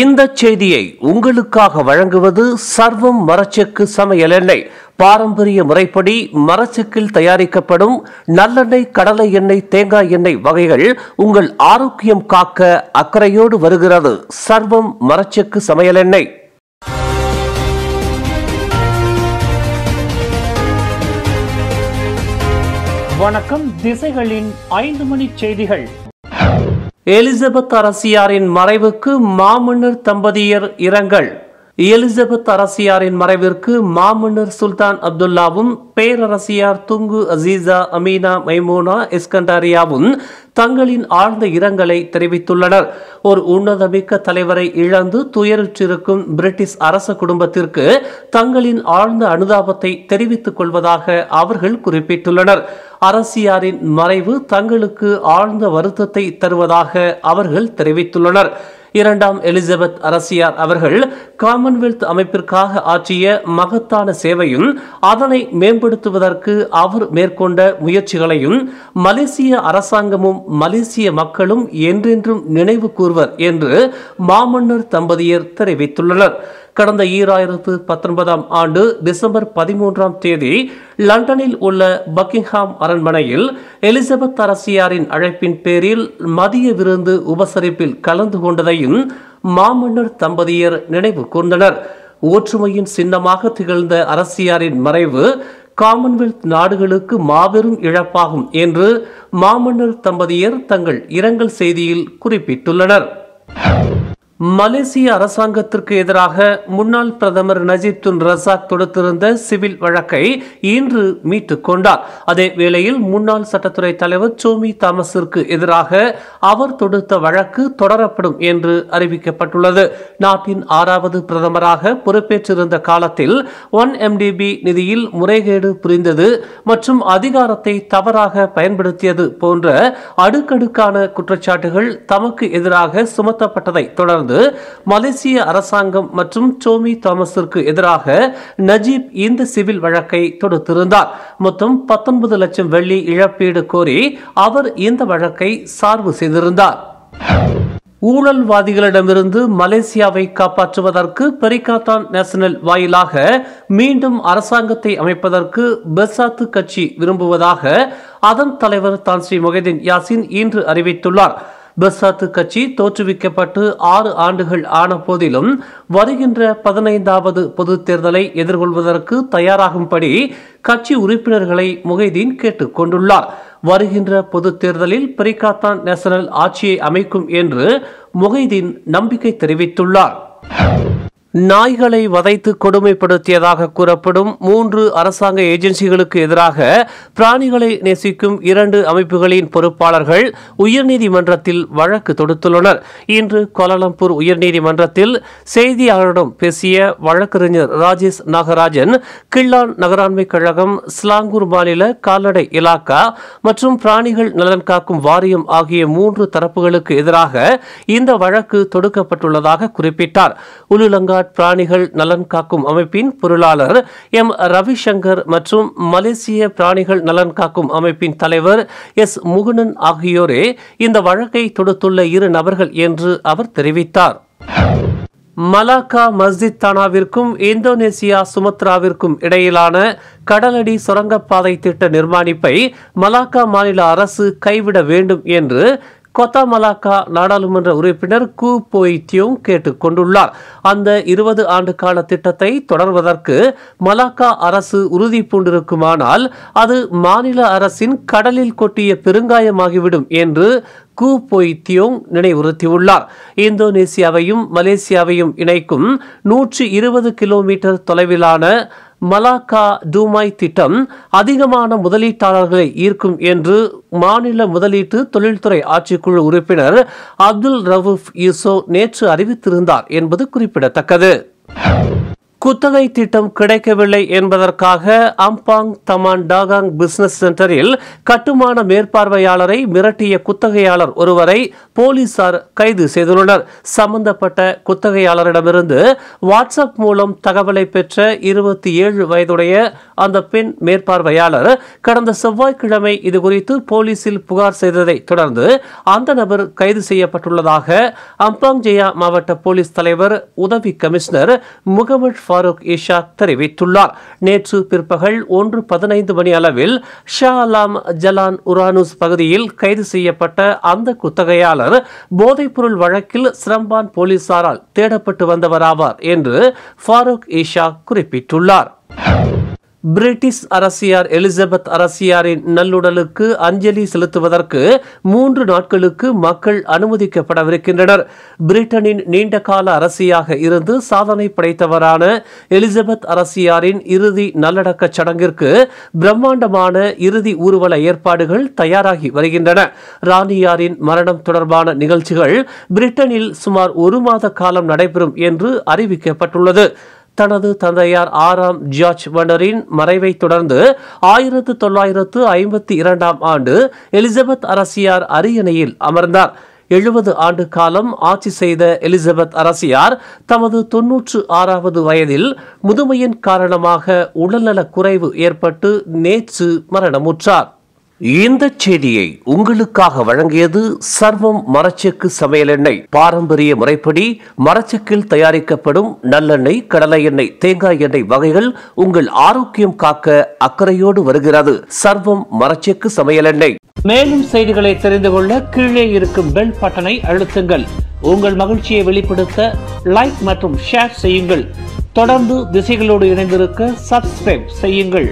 இந்த செய்தியை உங்களுக்காக வழங்குவது சர்வம் மரச்செக்கு சமையல் எண்ணெய் பாரம்பரிய முறைப்படி மரச்செக்கில் தயாரிக்கப்படும் நல்லெண்ணெய் கடலை எண்ணெய் தேங்காய் எண்ணெய் வகைகள் உங்கள் ஆரோக்கியம் காக்க அக்கறையோடு வருகிறது சர்வம் மரச்செக்கு சமையல் எண்ணெய் வணக்கம் திசைகளின் ஐந்து மணி செய்திகள் எலிசபெத் அரசியாரின் மறைவுக்கு மாமன்னர் தம்பதியர் இரங்கல் எலிசபெத் அரசியாரின் மறைவிற்கு மாமன்னர் சுல்தான் அப்துல்லாவும் பேரரசியார் துங்கு அசீசா அமீனா மைமோனா எஸ்கண்டாரியாவும் தங்களின் ஆழ்ந்த இரங்கலை தெரிவித்துள்ளனர் ஒரு உன்னதமிக்க தலைவரை இழந்து துயருற்றிருக்கும் பிரிட்டிஷ் அரச குடும்பத்திற்கு தங்களின் ஆழ்ந்த அனுதாபத்தை தெரிவித்துக் கொள்வதாக அவர்கள் குறிப்பிட்டுள்ளனர் அரசியாரின் மறைவு தங்களுக்கு ஆழ்ந்த வருத்தத்தை தருவதாக அவர்கள் தெரிவித்துள்ளனர் இரண்டாம் எலிசபெத் அரசியார் அவர்கள் காமன்வெல்த் அமைப்பிற்காக ஆற்றிய மகத்தான சேவையும் அதனை மேம்படுத்துவதற்கு அவர் மேற்கொண்ட முயற்சிகளையும் மலேசிய அரசாங்கமும் மலேசிய மக்களும் என்றென்றும் நினைவு கூறுவர் என்று மாமன்னர் தம்பதியர் தெரிவித்துள்ளனர் கடந்த ஈராயிரத்து பத்தொன்பதாம் ஆண்டு டிசம்பர் பதிமூன்றாம் தேதி லண்டனில் உள்ள பக்கிங்ஹாம் அரண்மனையில் எலிசபெத் அரசியாரின் அழைப்பின் பேரில் மதிய விருந்து உபசரிப்பில் கலந்து கொண்டதையும் மாமன்னர் தம்பதியர் நினைவு கூர்ந்தனர் ஒற்றுமையின் சின்னமாக திகழ்ந்த அரசியாரின் மறைவு காமன்வெல்த் நாடுகளுக்கு மாபெரும் இழப்பாகும் என்று மாமன்னர் தம்பதியர் தங்கள் இரங்கல் செய்தியில் குறிப்பிட்டுள்ளனர் மலேசிய அரசாங்கத்திற்கு எதிராக முன்னாள் பிரதமர் நஜீப் துன் ரசாக் தொடுத்திருந்த சிவில் வழக்கை இன்று மீட்டுக் கொண்டார் அதே வேளையில் முன்னாள் சட்டத்துறை தலைவர் சோமி தாமஸிற்கு எதிராக அவர் தொடுத்த வழக்கு தொடரப்படும் என்று அறிவிக்கப்பட்டுள்ளது நாட்டின் ஆறாவது பிரதமராக பொறுப்பேற்றிருந்த காலத்தில் ஒன் எம்டிபி நிதியில் முறைகேடு புரிந்தது மற்றும் அதிகாரத்தை தவறாக பயன்படுத்தியது போன்ற அடுக்கடுக்கான குற்றச்சாட்டுகள் தமக்கு எதிராக சுமத்தப்பட்டதை தொடர்ந்து தொடர்ந்து மலேசிய அரசாங்கம் மற்றும் டோமி தாமஸிற்கு எதிராக நஜீப் இந்த சிவில் வழக்கை தொடுத்திருந்தார் மொத்தம் பத்தொன்பது லட்சம் வெள்ளி இழப்பீடு கோரி அவர் இந்த வழக்கை சார்பு செய்திருந்தார் ஊழல்வாதிகளிடமிருந்து மலேசியாவை காப்பாற்றுவதற்கு பெரிகாத்தான் நேஷனல் வாயிலாக மீண்டும் அரசாங்கத்தை அமைப்பதற்கு பெசாத்து கட்சி விரும்புவதாக அதன் தலைவர் தான் ஸ்ரீ முகைதீன் யாசின் இன்று அறிவித்துள்ளார் பெசாத்து கட்சி தோற்றுவிக்கப்பட்டு ஆறு ஆண்டுகள் ஆன போதிலும் வருகின்ற பதினைந்தாவது பொது தேர்தலை எதிர்கொள்வதற்கு தயாராகும்படி கட்சி உறுப்பினர்களை முகைதீன் கேட்டுக் கொண்டுள்ளார் வருகின்ற பொது தேர்தலில் பிரிகாத்தான் நேஷனல் ஆட்சியை அமைக்கும் என்று முகைதீன் நம்பிக்கை தெரிவித்துள்ளார் நாய்களை வதைத்து கொடுமைப்படுத்தியதாக கூறப்படும் மூன்று அரசாங்க ஏஜென்சிகளுக்கு எதிராக பிராணிகளை நேசிக்கும் இரண்டு அமைப்புகளின் பொறுப்பாளர்கள் உயர்நீதிமன்றத்தில் வழக்கு தொடுத்துள்ளனர் இன்று கோலாலம்பூர் உயர்நீதிமன்றத்தில் செய்தியாளரிடம் பேசிய வழக்கறிஞர் ராஜேஷ் நாகராஜன் கிள்ளான் நகராண்மை கழகம் ஸ்லாங்கூர் மாநில கால்நடை இலாக்கா மற்றும் பிராணிகள் நலன் காக்கும் வாரியம் ஆகிய மூன்று தரப்புகளுக்கு எதிராக இந்த வழக்கு தொடுக்கப்பட்டுள்ளதாக குறிப்பிட்டார் உலுலங்கா பிராணிகள் நலன் காக்கும் அமைப்பின் பொருளாளர் எம் ரவிசங்கர் மற்றும் மலேசிய பிராணிகள் நலன் காக்கும் அமைப்பின் தலைவர் எஸ் முகுனன் ஆகியோரே இந்த வழக்கை தொடுத்துள்ள இரு நபர்கள் என்று அவர் தெரிவித்தார் மலாக்கா மஸ்ஜித் தானாவிற்கும் இந்தோனேசியா சுமத்ராவிற்கும் இடையிலான கடலடி சுரங்கப்பாதை திட்ட நிர்மாணிப்பை மலாக்கா மாநில அரசு கைவிட வேண்டும் என்று கொத்தாமலாக்கா நாடாளுமன்ற உறுப்பினர் கு போய்த்தியோங் கேட்டுக் கொண்டுள்ளார் அந்த இருபது ஆண்டு கால திட்டத்தை தொடர்வதற்கு மலாக்கா அரசு உறுதி பூண்டிருக்குமானால் அது மாநில அரசின் கடலில் கொட்டிய பெருங்காயமாகிவிடும் என்று கு பொய்த்தியோங் நினைவுறுத்தியுள்ளார் இந்தோனேசியாவையும் மலேசியாவையும் இணைக்கும் நூற்றி இருபது கிலோமீட்டர் தொலைவிலான மலாக்கா டூமாய் திட்டம் அதிகமான முதலீட்டாளர்களை ஈர்க்கும் என்று மாநில முதலீட்டு தொழில்துறை ஆட்சிக்குழு உறுப்பினர் அப்துல் ரவூஃப் யூசோ நேற்று அறிவித்திருந்தார் என்பது குறிப்பிடத்தக்கது குத்தகை திட்டம் கிடைக்கவில்லை என்பதற்காக அம்பாங் தமான் டாகாங் பிசினஸ் சென்டரில் கட்டுமான மேற்பார்வையாளரை மிரட்டிய குத்தகையாளர் ஒருவரை போலீசார் கைது செய்துள்ளனர் சம்பந்தப்பட்ட குத்தகையாளரிடமிருந்து வாட்ஸ்அப் மூலம் தகவலை பெற்ற இருபத்தி ஏழு வயதுடைய அந்த பெண் மேற்பார்வையாளர் கடந்த செவ்வாய்க்கிழமை இதுகுறித்து போலீசில் புகார் செய்ததை தொடர்ந்து அந்த நபர் கைது செய்யப்பட்டுள்ளதாக அம்பாங் ஜெயா மாவட்ட போலீஸ் தலைவர் உதவி கமிஷனர் முகமது ஃபாரூக் இஷாக் தெரிவித்துள்ளார் நேற்று பிற்பகல் ஒன்று பதினைந்து மணி அளவில் ஷா அலாம் ஜலான் உரானுஸ் பகுதியில் கைது செய்யப்பட்ட அந்த குத்தகையாளர் போதைப்பொருள் வழக்கில் சிரம்பான் போலீசாரால் தேடப்பட்டு வந்தவராவார் என்று ஃபாரூக் இஷாக் குறிப்பிட்டுள்ளார் பிரிட்டிஷ் அரசியார் எலிசபெத் அரசியாரின் நல்லுடலுக்கு அஞ்சலி செலுத்துவதற்கு மூன்று நாட்களுக்கு மக்கள் அனுமதிக்கப்படவிருக்கின்றனர் பிரிட்டனின் நீண்டகால அரசியாக இருந்து சாதனை படைத்தவரான எலிசபெத் அரசியாரின் இறுதி நல்லடக்க சடங்கிற்கு பிரம்மாண்டமான இறுதி ஊர்வல ஏற்பாடுகள் தயாராகி வருகின்றன ராணியாரின் மரணம் தொடர்பான நிகழ்ச்சிகள் பிரிட்டனில் சுமார் ஒரு மாத காலம் நடைபெறும் என்று அறிவிக்கப்பட்டுள்ளது தனது தந்தையார் ஆறாம் ஜார்ஜ் மன்னரின் மறைவை தொடர்ந்து ஆயிரத்து தொள்ளாயிரத்து ஐம்பத்தி இரண்டாம் ஆண்டு எலிசபெத் அரசியார் அரியணையில் அமர்ந்தார் எழுபது ஆண்டு காலம் ஆட்சி செய்த எலிசபெத் அரசியார் தமது தொன்னூற்று ஆறாவது வயதில் முதுமையின் காரணமாக உடல்நலக் குறைவு ஏற்பட்டு நேற்று மரணமுற்றார் இந்த செய்தியை உங்களுக்காக வழங்கியது சர்வம் மரச்செக்கு சமையல் எண்ணெய் பாரம்பரிய முறைப்படி மரச்செக்கில் தயாரிக்கப்படும் நல்லெண்ணெய் கடலை எண்ணெய் தேங்காய் எண்ணெய் வகைகள் உங்கள் ஆரோக்கியம் காக்க அக்கறையோடு வருகிறது சர்வம் மரச்செக்கு சமையல் எண்ணெய் மேலும் செய்திகளை தெரிந்து கொள்ள கீழே இருக்கும் பெல் பட்டனை அழுத்துங்கள் உங்கள் மகிழ்ச்சியை வெளிப்படுத்த லைக் மற்றும் ஷேர் செய்யுங்கள் தொடர்ந்து திசைகளோடு இணைந்திருக்க சப்ஸ்கிரைப் செய்யுங்கள்